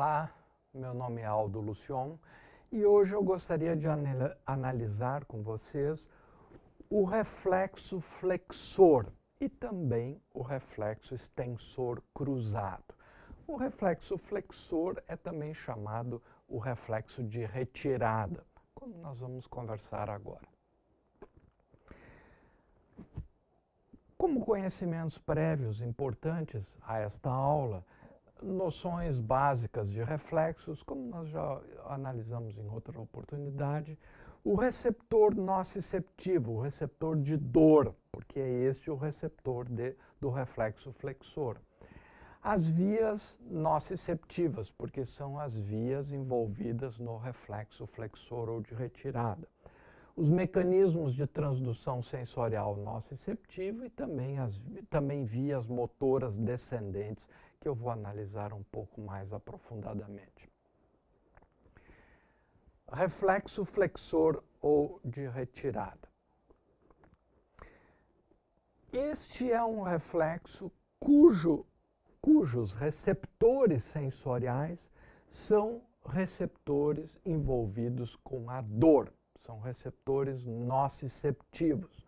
Olá, meu nome é Aldo Lucion e hoje eu gostaria de analisar com vocês o reflexo flexor e também o reflexo extensor cruzado. O reflexo flexor é também chamado o reflexo de retirada, como nós vamos conversar agora. Como conhecimentos prévios importantes a esta aula, noções básicas de reflexos, como nós já analisamos em outra oportunidade, o receptor nociceptivo, o receptor de dor, porque é este o receptor de, do reflexo flexor. As vias nociceptivas, porque são as vias envolvidas no reflexo flexor ou de retirada. Os mecanismos de transdução sensorial nociceptivo e também, as, também vias motoras descendentes que eu vou analisar um pouco mais aprofundadamente. Reflexo flexor ou de retirada. Este é um reflexo cujo, cujos receptores sensoriais são receptores envolvidos com a dor, são receptores nociceptivos.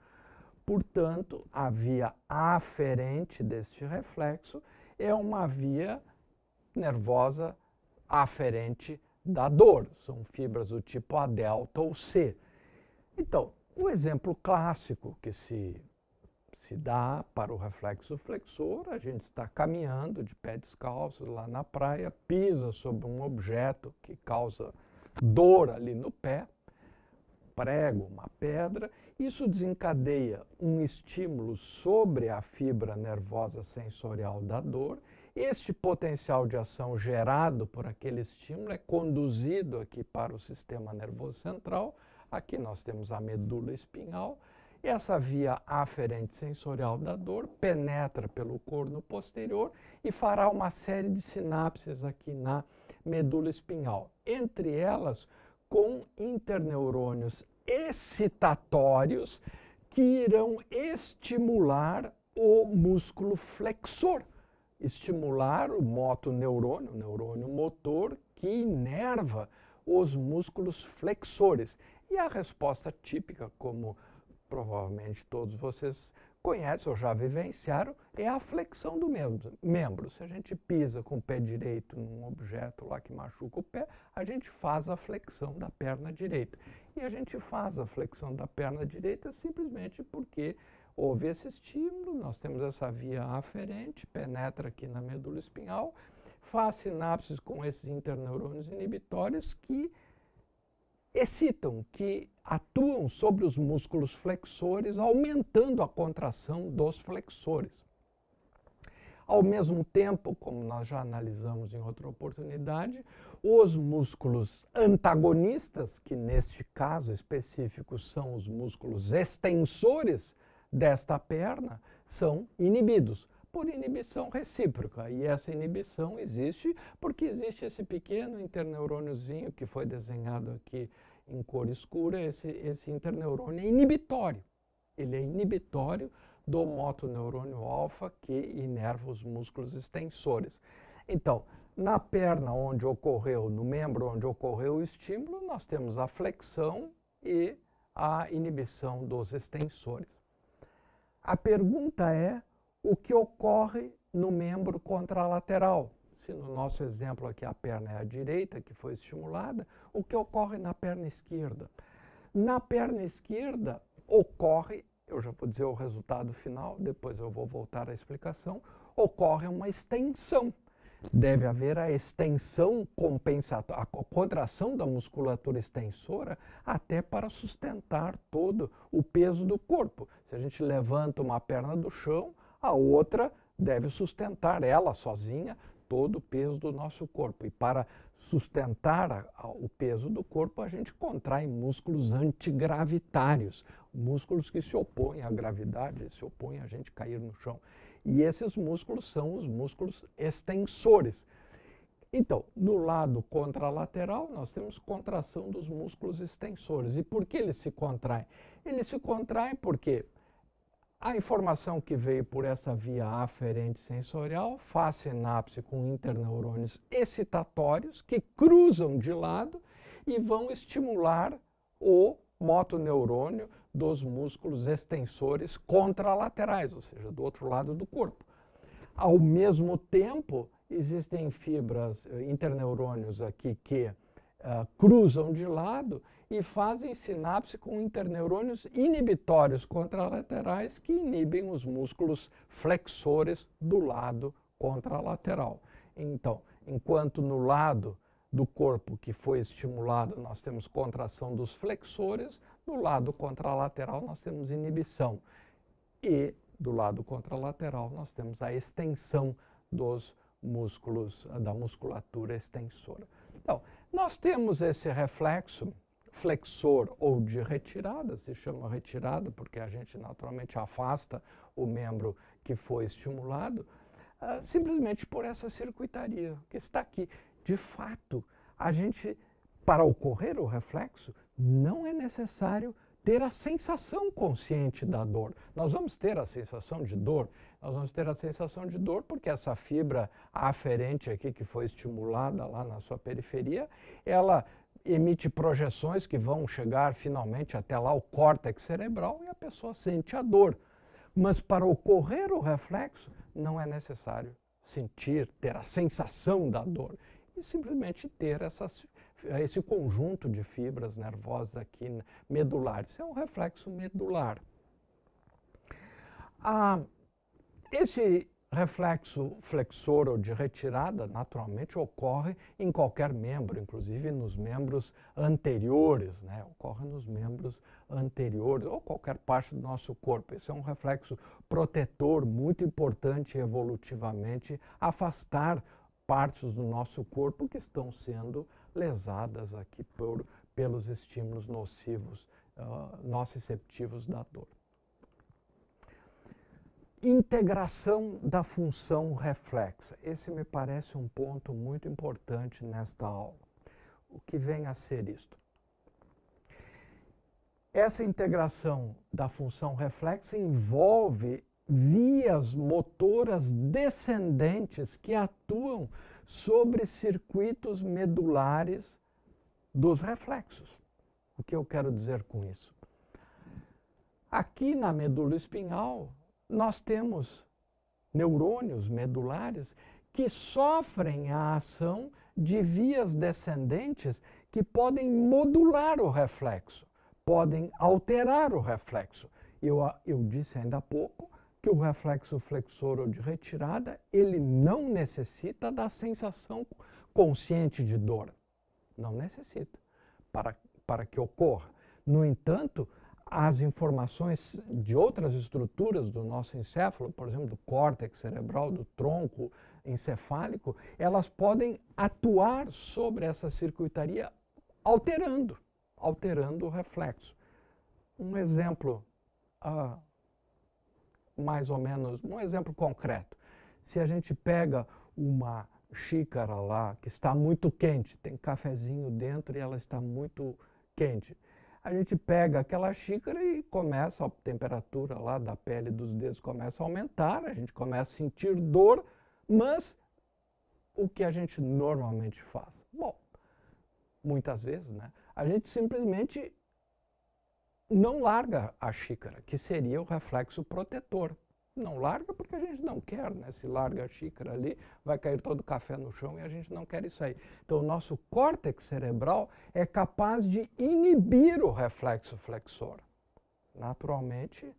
Portanto, a via aferente deste reflexo é uma via nervosa aferente da dor. São fibras do tipo A delta ou C. Então, o exemplo clássico que se, se dá para o reflexo flexor, a gente está caminhando de pé descalço lá na praia, pisa sobre um objeto que causa dor ali no pé, prego, uma pedra, isso desencadeia um estímulo sobre a fibra nervosa sensorial da dor. Este potencial de ação gerado por aquele estímulo é conduzido aqui para o sistema nervoso central. Aqui nós temos a medula espinhal. Essa via aferente sensorial da dor penetra pelo corno posterior e fará uma série de sinapses aqui na medula espinhal. Entre elas, com interneurônios excitatórios que irão estimular o músculo flexor, estimular o motoneurônio, o neurônio motor que inerva os músculos flexores. E a resposta típica, como provavelmente todos vocês conhecem ou já vivenciaram é a flexão do membro. membro. Se a gente pisa com o pé direito num objeto lá que machuca o pé, a gente faz a flexão da perna direita. E a gente faz a flexão da perna direita simplesmente porque houve esse estímulo, nós temos essa via aferente, penetra aqui na medula espinhal, faz sinapses com esses interneurônios inibitórios que excitam, que atuam sobre os músculos flexores, aumentando a contração dos flexores. Ao mesmo tempo, como nós já analisamos em outra oportunidade, os músculos antagonistas, que neste caso específico são os músculos extensores desta perna, são inibidos por inibição recíproca. E essa inibição existe porque existe esse pequeno interneurôniozinho que foi desenhado aqui em cor escura, esse, esse interneurônio é inibitório. Ele é inibitório do motoneurônio alfa que inerva os músculos extensores. Então, na perna onde ocorreu, no membro onde ocorreu o estímulo, nós temos a flexão e a inibição dos extensores. A pergunta é o que ocorre no membro contralateral? Se no nosso exemplo aqui a perna é a direita que foi estimulada, o que ocorre na perna esquerda? Na perna esquerda ocorre, eu já vou dizer o resultado final, depois eu vou voltar à explicação, ocorre uma extensão. Deve haver a extensão compensatória, a contração da musculatura extensora até para sustentar todo o peso do corpo. Se a gente levanta uma perna do chão, a outra deve sustentar ela sozinha todo o peso do nosso corpo. E para sustentar a, a, o peso do corpo, a gente contrai músculos antigravitários, músculos que se opõem à gravidade, se opõem a gente cair no chão. E esses músculos são os músculos extensores. Então, no lado contralateral, nós temos contração dos músculos extensores. E por que eles se contraem? Eles se contraem porque a informação que veio por essa via aferente sensorial faz sinapse com interneurônios excitatórios que cruzam de lado e vão estimular o motoneurônio dos músculos extensores contralaterais, ou seja, do outro lado do corpo. Ao mesmo tempo, existem fibras, eh, interneurônios aqui que uh, cruzam de lado e fazem sinapse com interneurônios inibitórios contralaterais que inibem os músculos flexores do lado contralateral. Então, enquanto no lado do corpo que foi estimulado nós temos contração dos flexores, no lado contralateral nós temos inibição. E do lado contralateral nós temos a extensão dos músculos, da musculatura extensora. Então, nós temos esse reflexo flexor ou de retirada, se chama retirada porque a gente naturalmente afasta o membro que foi estimulado, uh, simplesmente por essa circuitaria que está aqui. De fato, a gente, para ocorrer o reflexo, não é necessário ter a sensação consciente da dor. Nós vamos ter a sensação de dor, nós vamos ter a sensação de dor porque essa fibra aferente aqui que foi estimulada lá na sua periferia, ela emite projeções que vão chegar finalmente até lá o córtex cerebral e a pessoa sente a dor. Mas para ocorrer o reflexo, não é necessário sentir, ter a sensação da dor, e simplesmente ter essas esse conjunto de fibras nervosas aqui né, medulares. Isso é um reflexo medular. Ah, esse reflexo flexor ou de retirada naturalmente ocorre em qualquer membro, inclusive nos membros anteriores, né? ocorre nos membros anteriores ou qualquer parte do nosso corpo. Esse é um reflexo protetor muito importante evolutivamente, afastar partes do nosso corpo que estão sendo lesadas aqui por, pelos estímulos nocivos, uh, nociceptivos da dor. Integração da função reflexa. Esse me parece um ponto muito importante nesta aula. O que vem a ser isto? Essa integração da função reflexa envolve vias motoras descendentes que atuam sobre circuitos medulares dos reflexos. O que eu quero dizer com isso? Aqui na medula espinhal, nós temos neurônios medulares que sofrem a ação de vias descendentes que podem modular o reflexo, podem alterar o reflexo. Eu, eu disse ainda há pouco que o reflexo flexor ou de retirada, ele não necessita da sensação consciente de dor. Não necessita para, para que ocorra. No entanto, as informações de outras estruturas do nosso encéfalo, por exemplo, do córtex cerebral, do tronco encefálico, elas podem atuar sobre essa circuitaria alterando, alterando o reflexo. Um exemplo, a ah, mais ou menos um exemplo concreto. Se a gente pega uma xícara lá que está muito quente, tem cafezinho dentro e ela está muito quente. A gente pega aquela xícara e começa a temperatura lá da pele dos dedos começa a aumentar, a gente começa a sentir dor, mas o que a gente normalmente faz? Bom, muitas vezes, né? A gente simplesmente não larga a xícara, que seria o reflexo protetor. Não larga porque a gente não quer, né? Se larga a xícara ali, vai cair todo o café no chão e a gente não quer isso aí. Então, o nosso córtex cerebral é capaz de inibir o reflexo flexor. Naturalmente,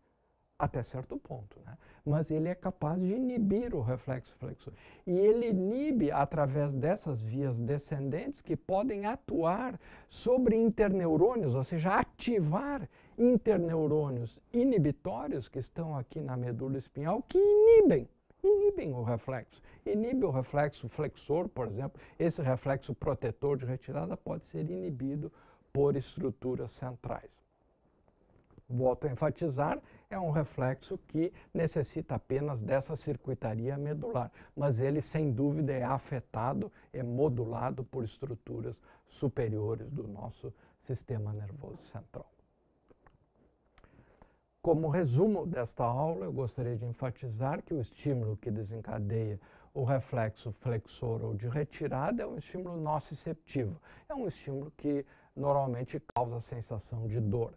até certo ponto, né? mas ele é capaz de inibir o reflexo flexor. E ele inibe através dessas vias descendentes que podem atuar sobre interneurônios, ou seja, ativar interneurônios inibitórios que estão aqui na medula espinhal que inibem, inibem o reflexo. Inibe o reflexo flexor, por exemplo, esse reflexo protetor de retirada pode ser inibido por estruturas centrais volto a enfatizar, é um reflexo que necessita apenas dessa circuitaria medular, mas ele sem dúvida é afetado, é modulado por estruturas superiores do nosso sistema nervoso central. Como resumo desta aula, eu gostaria de enfatizar que o estímulo que desencadeia o reflexo flexor ou de retirada é um estímulo nociceptivo. É um estímulo que normalmente causa a sensação de dor.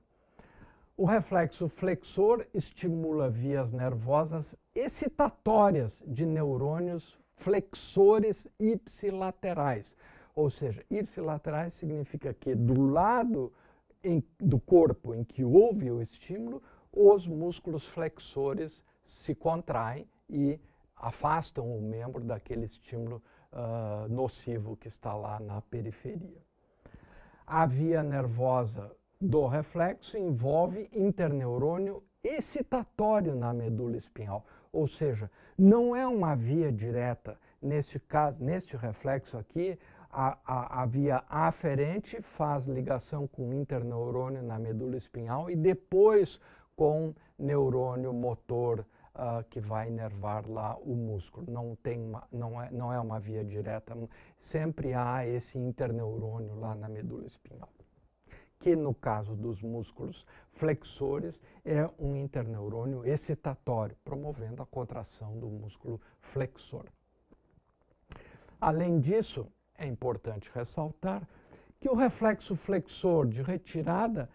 O reflexo flexor estimula vias nervosas excitatórias de neurônios flexores ipsilaterais. Ou seja, ipsilaterais significa que do lado em, do corpo em que houve o estímulo, os músculos flexores se contraem e afastam o membro daquele estímulo uh, nocivo que está lá na periferia. A via nervosa do reflexo envolve interneurônio excitatório na medula espinhal. Ou seja, não é uma via direta. Neste caso, neste reflexo aqui, a, a, a via aferente faz ligação com o interneurônio na medula espinhal e depois com neurônio motor Uh, que vai nervar lá o músculo. Não, tem uma, não, é, não é uma via direta, sempre há esse interneurônio lá na medula espinhal que no caso dos músculos flexores é um interneurônio excitatório, promovendo a contração do músculo flexor. Além disso, é importante ressaltar que o reflexo flexor de retirada,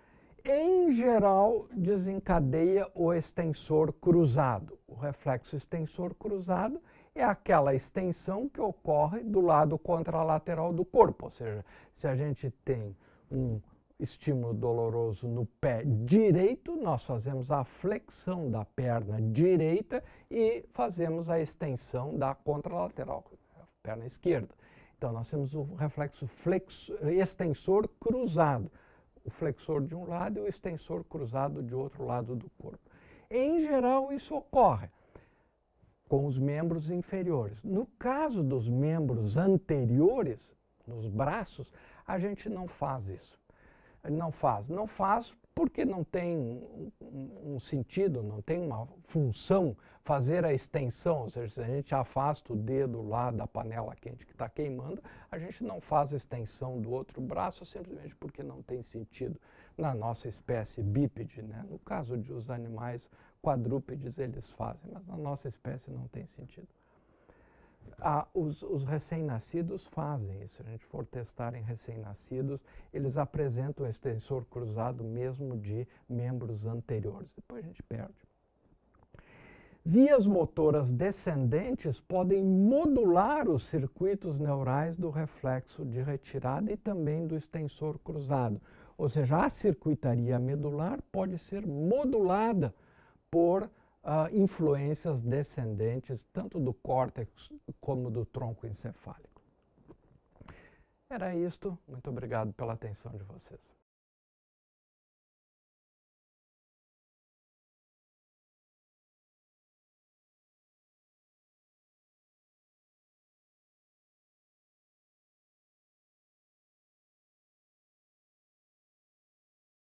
em geral, desencadeia o extensor cruzado. O reflexo extensor cruzado é aquela extensão que ocorre do lado contralateral do corpo, ou seja, se a gente tem um estímulo doloroso no pé direito, nós fazemos a flexão da perna direita e fazemos a extensão da contralateral, perna esquerda. Então, nós temos o reflexo flexo, extensor cruzado, o flexor de um lado e o extensor cruzado de outro lado do corpo. Em geral, isso ocorre com os membros inferiores. No caso dos membros anteriores, nos braços, a gente não faz isso não faz. Não faz porque não tem um sentido, não tem uma função fazer a extensão, ou seja, se a gente afasta o dedo lá da panela quente que está queimando, a gente não faz a extensão do outro braço simplesmente porque não tem sentido na nossa espécie bípede. Né? No caso dos animais quadrúpedes, eles fazem, mas na nossa espécie não tem sentido. Ah, os, os recém-nascidos fazem isso. Se a gente for testar em recém-nascidos, eles apresentam extensor cruzado mesmo de membros anteriores. Depois a gente perde. Vias motoras descendentes podem modular os circuitos neurais do reflexo de retirada e também do extensor cruzado. Ou seja, a circuitaria medular pode ser modulada por Uh, influências descendentes tanto do córtex como do tronco encefálico. Era isto. Muito obrigado pela atenção de vocês.